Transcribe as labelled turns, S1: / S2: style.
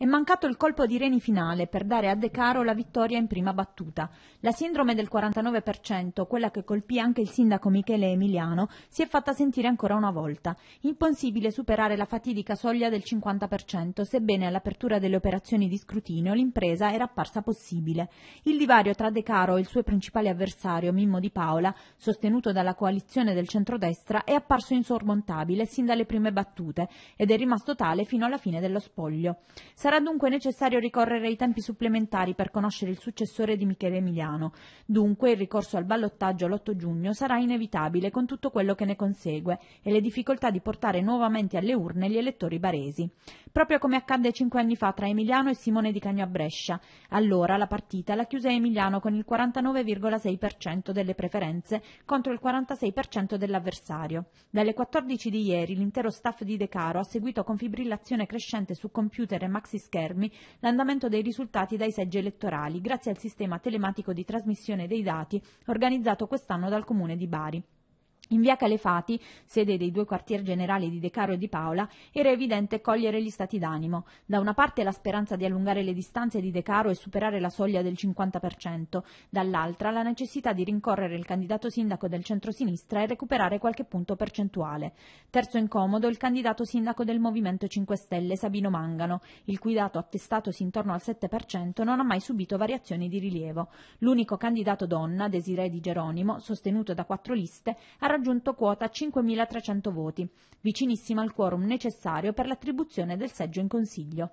S1: È mancato il colpo di reni finale per dare a De Caro la vittoria in prima battuta. La sindrome del 49%, quella che colpì anche il sindaco Michele Emiliano, si è fatta sentire ancora una volta. Impossibile superare la fatidica soglia del 50%, sebbene all'apertura delle operazioni di scrutinio l'impresa era apparsa possibile. Il divario tra De Caro e il suo principale avversario, Mimmo Di Paola, sostenuto dalla coalizione del centrodestra, è apparso insormontabile sin dalle prime battute ed è rimasto tale fino alla fine dello spoglio. Sarà dunque necessario ricorrere ai tempi supplementari per conoscere il successore di Michele Emiliano. Dunque il ricorso al ballottaggio l'8 giugno sarà inevitabile con tutto quello che ne consegue e le difficoltà di portare nuovamente alle urne gli elettori baresi. Proprio come accadde cinque anni fa tra Emiliano e Simone Di Cagno a Brescia. Allora la partita la chiuse Emiliano con il 49,6% delle preferenze contro il 46% dell'avversario. Dalle 14 di ieri l'intero staff di De Caro ha seguito con fibrillazione crescente su computer e maxi diversi schermi l'andamento dei risultati dai seggi elettorali grazie al sistema telematico di trasmissione dei dati organizzato quest'anno dal Comune di Bari. In via Calefati, sede dei due quartier generali di De Caro e di Paola, era evidente cogliere gli stati d'animo. Da una parte la speranza di allungare le distanze di De Caro e superare la soglia del 50%, dall'altra la necessità di rincorrere il candidato sindaco del centro-sinistra e recuperare qualche punto percentuale. Terzo incomodo il candidato sindaco del Movimento 5 Stelle, Sabino Mangano, il cui dato attestatosi intorno al 7% non ha mai subito variazioni di rilievo. L'unico candidato donna, Desiree Di Geronimo, sostenuto da quattro liste, ha raggiunto quota 5.300 voti, vicinissima al quorum necessario per l'attribuzione del seggio in Consiglio.